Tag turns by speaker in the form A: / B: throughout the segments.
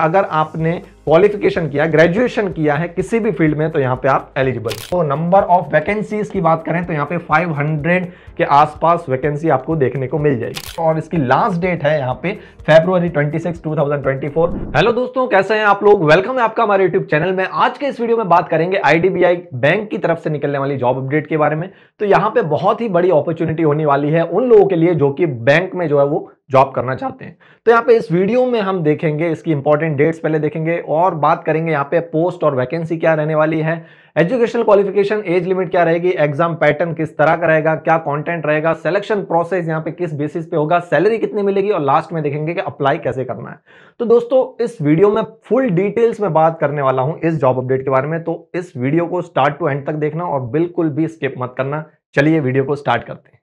A: अगर आपने क्वालिफिकेशन किया ग्रेजुएशन किया है किसी भी फील्ड में तो यहाँ पे आप एलिजिबल तो नंबर ऑफ वैकेंसीज की बात करें तो यहाँ पे 500 के आसपास वैकेंसी आपको देखने को मिल जाएगी और इसकी लास्ट डेट है यहाँ पे फेब्रुवरी 26 2024 हेलो दोस्तों कैसे हैं आप लोग वेलकम है आपका हमारे यूट्यूब चैनल में आज के इस वीडियो में बात करेंगे आईडीबीआई बैंक की तरफ से निकलने वाली जॉब अपडेट के बारे में तो यहाँ पे बहुत ही बड़ी अपॉर्चुनिटी होने वाली है उन लोगों के लिए जो कि बैंक में जो है वो जॉब करना चाहते हैं तो यहाँ पे इस वीडियो में हम देखेंगे इसकी इंपॉर्टेंट डेट्स पहले देखेंगे और बात करेंगे यहाँ पे पोस्ट और वैकेंसी क्या रहने वाली है एजुकेशनल क्वालिफिकेशन एज लिमिट क्या रहेगी एग्जाम पैटर्न किस तरह का रहेगा क्या कंटेंट रहेगा सिलेक्शन प्रोसेस यहाँ पे किस बेसिस पे होगा सैलरी कितनी मिलेगी और लास्ट में देखेंगे कि अप्लाई कैसे करना है तो दोस्तों इस वीडियो में फुल डिटेल्स में बात करने वाला हूँ इस जॉब अपडेट के बारे में तो इस वीडियो को स्टार्ट टू एंड तक देखना और बिल्कुल भी स्किप मत करना चलिए वीडियो को स्टार्ट करते हैं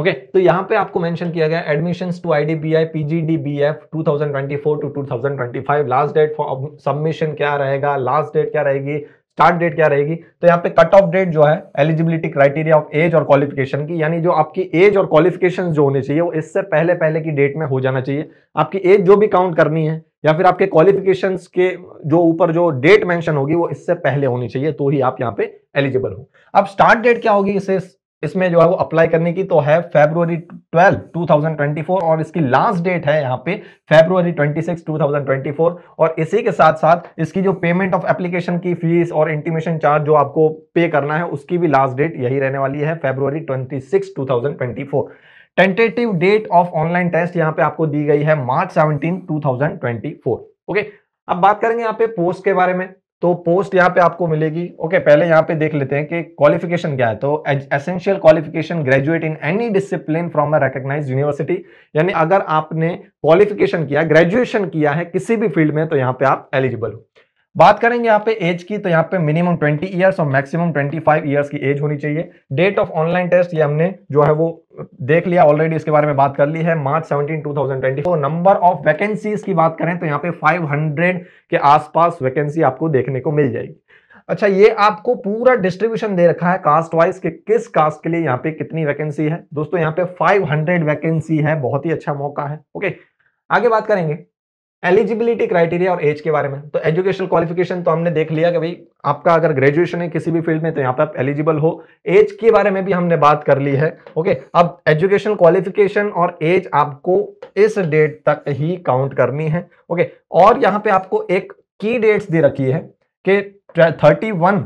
A: ओके okay, तो यहाँ पे आपको मेंशन किया गया admission to I D B I P G D B F two thousand twenty four to two thousand twenty five last date for submission क्या रहेगा लास्ट डेट क्या रहेगी स्टार्ट डेट क्या रहेगी तो यहाँ पे कट ऑफ डेट जो है एलिजिबिलिटी क्राइटेरिया ऑफ एज और क्वालिफिकेशन की यानी जो आपकी एज और क्वालिफिकेशन जो होने चाहिए वो इससे पहले पहले की डेट में हो जाना चाहिए आपकी एज जो भी काउंट करनी है या फिर आपके क्वालिफिकेशन के जो ऊपर जो डेट मेंशन होगी वो इससे पहले होनी चाहिए तो ही आप यहाँ पे एलिजिबल हो अब स्टार्ट डेट क्या होगी इसे इसमें जो है वो अप्लाई करने की तो है फेब्रुवरी 12 2024 और इसकी लास्ट डेट है यहाँ पे फेब्रुवरी 26 2024 और इसी के साथ साथ इसकी जो पेमेंट ऑफ एप्लीकेशन की फीस और इंटीमेशन चार्ज जो आपको पे करना है उसकी भी लास्ट डेट यही रहने वाली है February 26 2024 tentative date of online test यहाँ पे आपको दी गई है मार्च सेवनटीन टू ओके अब बात करेंगे यहाँ पे पोस्ट के बारे में तो पोस्ट यहाँ पे आपको मिलेगी ओके पहले यहाँ पे देख लेते हैं कि क्वालिफिकेशन क्या है तो essential qualification graduate in any discipline from a recognise university यानी अगर आपने क्वालिफिकेशन किया ग्रेजुएशन किया है किसी भी फील्ड में तो यहाँ पे आप एलिजिबल हो बात करेंगे यहाँ पे एज की तो यहाँ पे मिनिमम 20 इयर्स और मैक्सिमम 25 ईयर्स की एज होनी चाहिए डेट ऑफ ऑनलाइन टेस्ट ये हमने जो है वो देख लिया ऑलरेडी इसके बारे में बात कर ली है मार्च 17 2024 तो नंबर ऑफ वैकेंसीज की बात करें तो यहाँ पे 500 के आसपास वैकेंसी आपको देखने को मिल जाएगी अच्छा ये आपको पूरा डिस्ट्रीब्यूशन दे रखा है कास्ट वाइज के किस कास्ट के लिए यहाँ पे कितनी वैकेंसी है दोस्तों यहाँ पे हंड्रेड वैकेंसी है बहुत ही अच्छा मौका है ओके आगे बात करेंगे एलिजिबिलिटी क्राइटेरिया और एज के बारे में तो एजुकेशन क्वालिफिकेशन तो हमने देख लिया कि भाई आपका अगर ग्रेजुएशन है किसी भी फील्ड में तो यहाँ पे आप एलिजिबल हो एज के बारे में भी हमने बात कर ली है ओके अब एजुकेशन क्वालिफिकेशन और एज आपको इस डेट तक ही काउंट करनी है ओके और यहाँ पे आपको एक की डेट्स दे रखी है कि थर्टी वन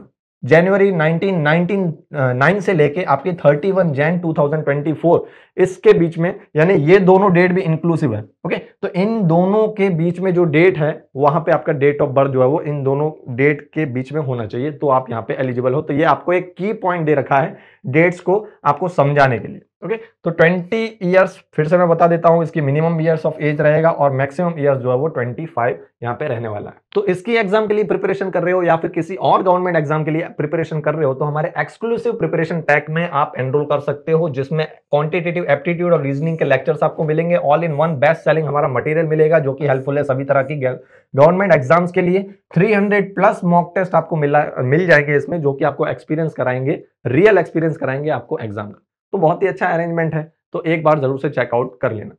A: जनवरी 1999 से लेके आपके 31 जैन 2024 इसके बीच में यानी ये दोनों डेट भी इंक्लूसिव है ओके तो इन दोनों के बीच में जो डेट है वहां पे आपका डेट ऑफ बर्थ जो है वो इन दोनों डेट के बीच में होना चाहिए तो आप यहाँ पे एलिजिबल हो तो ये आपको एक की पॉइंट दे रखा है डेट्स को आपको समझाने के लिए ओके तो 20 ईयर्स फिर से मैं बता देता हूँ इसकी मिनिमम ईयर्स ऑफ एज रहेगा और मैक्सिमम ईयर्स जो है वो 25 फाइव यहाँ पे रहने वाला है तो इसकी एग्जाम के लिए प्रिपरेशन कर रहे हो या फिर किसी और गवर्नमेंट एग्जाम के लिए प्रिपरेशन कर रहे हो तो हमारे एक्सक्लूसिव प्रिपरेशन पैक में आप एनरोल कर सकते हो जिसमें क्वांटिटेटिव एप्टीट्यूड और रीजनिंग के लेक्चर्स आपको मिलेंगे all in one best selling हमारा मटेरियल मिलेगा जो कि हेल्पफुल है सभी तरह की गवर्नमेंट एग्जाम्स के लिए 300 प्लस मॉक टेस्ट आपको मिला मिल जाएंगे इसमें जो कि आपको एक्सपीरियंस कराएंगे रियल एक्सपीरियंस कराएंगे आपको एग्जाम का तो बहुत ही अच्छा अरेंजमेंट है तो एक बार जरूर से चेकआउट कर लेना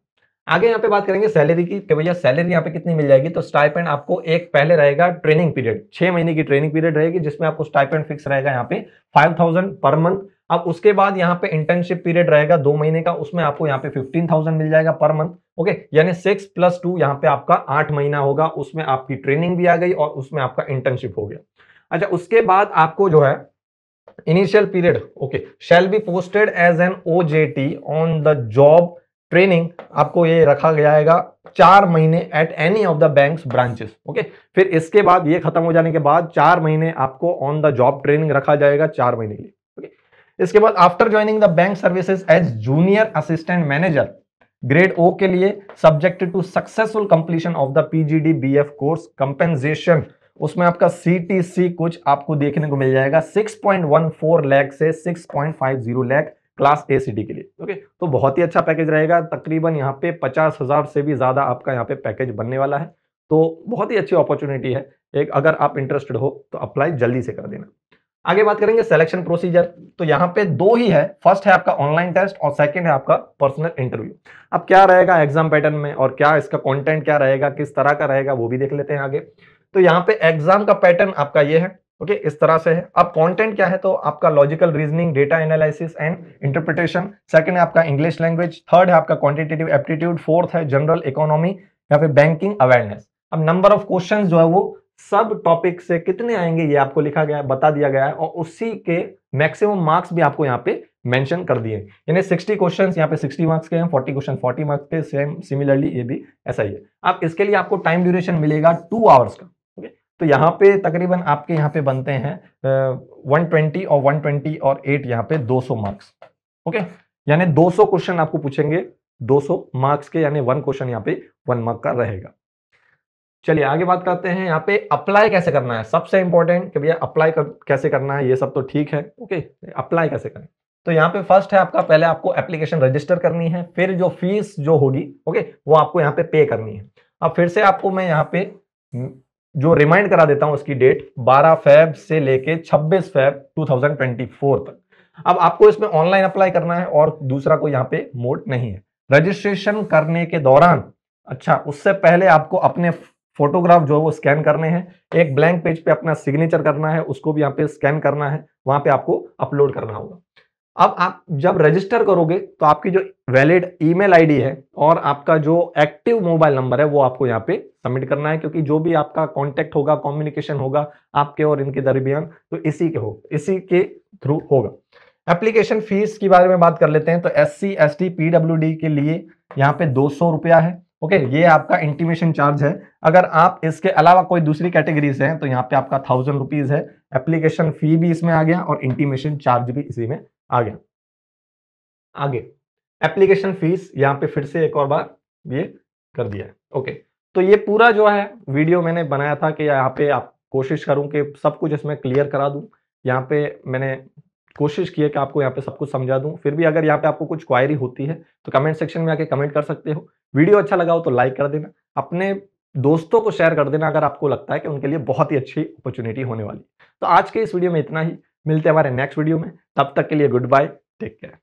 A: आगे यहाँ पे बात करेंगे सैलरी की भैया सैलरी यहाँ पे कितनी मिल जाएगी तो स्टाइपेंड आपको एक पहले रहेगा ट्रेनिंग पीरियड छह महीने की ट्रेनिंग पीरियड रहेगी जिसमें आपको स्टाइपेंड फिक्स रहेगा यहाँ पे फाइव थाउजेंड पर मंथ अब उसके बाद यहाँ पे इंटर्नशिप पीरियड रहेगा दो महीने का उसमें आपको यहाँ पे फिफ्टीन थाउजेंड मिल जाएगा पर मंथ ओके यानी सिक्स प्लस टू यहाँ पे आपका आठ महीना होगा उसमें आपकी ट्रेनिंग भी आ गई और उसमें आपका इंटर्नशिप हो गया अच्छा उसके बाद आपको जो है initial period okay shall be posted as an o on the job training आपको ये रखा जाएगा चार महीने at any of the bank branches okay फिर इसके बाद ये खत्म हो जाने के बाद चार महीने आपको ऑन द जॉब ट्रेनिंग रखा जाएगा चार महीने के लिए ओके इसके बाद after joining the bank services as junior assistant manager grade o के लिए subjected to successful completion of the P G D F course compensation उसमें आपका सी कुछ आपको देखने को मिल जाएगा 6.14 लाख से 6.50 लाख क्लास ए सिटी के लिए ओके तो बहुत ही अच्छा पैकेज रहेगा तकरीबन यहाँ पे पचास हज़ार से भी ज़्यादा आपका यहाँ पे पैकेज बनने वाला है तो बहुत ही अच्छी अपॉर्चुनिटी है एक अगर आप इंटरेस्टेड हो तो अप्लाई जल्दी से कर देना आगे बात करेंगे सिलेक्शन प्रोसीजर तो यहाँ पे दो ही है फर्स्ट है आपका ऑनलाइन टेस्ट और सेकंड है आपका पर्सनल इंटरव्यू अब क्या रहेगा एग्जाम पैटर्न में और क्या इसका कंटेंट क्या रहेगा किस तरह का रहेगा वो भी देख लेते हैं आगे तो यहाँ पे एग्जाम का पैटर्न आपका ये है ओके इस तरह से है अब कंटेंट क्या है तो आपका logical reasoning data analysis and interpretation second है आपका इंग्लिश लैंग्वेज थर्ड है आपका क्वांटिटेटिव एप्टीट्यूड फोर्थ है जनरल इकोनॉमी या फिर बैंकिंग अवेयरनेस अब नंबर ऑफ क्वेश्चन जो है वो सब टॉपिक से कितने आएंगे ये आपको लिखा गया है बता दिया गया है और उसी के मैक्सिमम मार्क्स भी आपको यहाँ पे मेंशन कर दिए यानी सिक्सटी क्वेश्चन यहाँ पे सिक्सटी मार्क्स के हैं फोर्टी क्वेश्चन फोर्टी मार्क्स के सेम सिमिलरली ये भी ऐसा ही है अब इसके लिए आपको टाइम ड्यूरेशन मिलेगा टू आवर्स का तो यहाँ पे तकरीबन आपके यहाँ पे बनते हैं वन ट्वेंटी और वन ट्वेंटी और एट यहाँ पे दो सौ मार्क्स ओके यानी दो सौ क्वेश्चन आपको पूछेंगे दो सौ मार्क्स के यानी वन क्वेश्चन यहाँ पे वन मार्क का रहेगा चलिए आगे बात करते हैं यहाँ पे अप्लाई कैसे करना है सबसे इंपॉर्टेंट कि भैया अप्लाई कर, कैसे करना है ये सब तो ठीक है ओके अप्लाई कैसे करें तो यहाँ पे फर्स्ट है आपका पहले आपको एप्लीकेशन रजिस्टर करनी है फिर जो फीस जो होगी ओके वो आपको यहाँ पे पे करनी है अब फिर से आपको मैं यहाँ पे जो रिमाइंड करा देता हूं उसकी डेट 12 फेब से लेके 26 फेब 2024 तक अब आपको इसमें ऑनलाइन अप्लाई करना है और दूसरा कोई यहाँ पे मोड नहीं है रजिस्ट्रेशन करने के दौरान अच्छा उससे पहले आपको अपने फोटोग्राफ जो है वो स्कैन करने हैं एक ब्लैंक पेज पे अपना सिग्नेचर करना है उसको भी यहाँ पे स्कैन करना है वहां पे आपको अपलोड करना होगा अब आप जब रजिस्टर करोगे तो आपकी जो वैलिड ईमेल आईडी है और आपका जो एक्टिव मोबाइल नंबर है वो आपको यहाँ पे सबमिट करना है क्योंकि जो भी आपका कांटेक्ट होगा कम्युनिकेशन होगा आपके और इनके दरमियान तो इसी के हो इसी के थ्रू होगा एप्लीकेशन फीस के बारे में बात कर लेते हैं तो S C S T P W D के लिए यहाँ पे दो सौ रुपया है ओके ये आपका इंटीमेशन चार्ज है अगर आप इसके अलावा कोई दूसरी कैटेगरीज है तो यहाँ पे आपका थाउजेंड रुपीज है एप्लीकेशन फी भी इसमें आ गया और इंटीमेशन चार्ज भी इसी में आ गया आगे एप्लीकेशन फीस यहाँ पे फिर से एक और बार ये कर दिया है ओके तो ये पूरा जो है वीडियो मैंने बनाया था कि यहाँ पे आप कोशिश करूँ कि सब कुछ इसमें क्लियर करा दूँ यहाँ पे मैंने कोशिश की है कि आपको यहाँ पे सब कुछ समझा दूँ फिर भी अगर यहाँ पे आपको कुछ क्वायरी होती है तो कमेंट सेक्शन में आके कमेंट कर सकते हो वीडियो अच्छा लगा हो तो लाइक कर देना अपने दोस्तों को शेयर कर देना अगर आपको लगता है कि उनके लिए बहुत ही अच्छी अपॉर्चुनिटी होने वाली तो आज के इस वीडियो में इतना ही मिलते हैं हमारे नेक्स्ट वीडियो में तब तक के लिए गुड बाय टेक केयर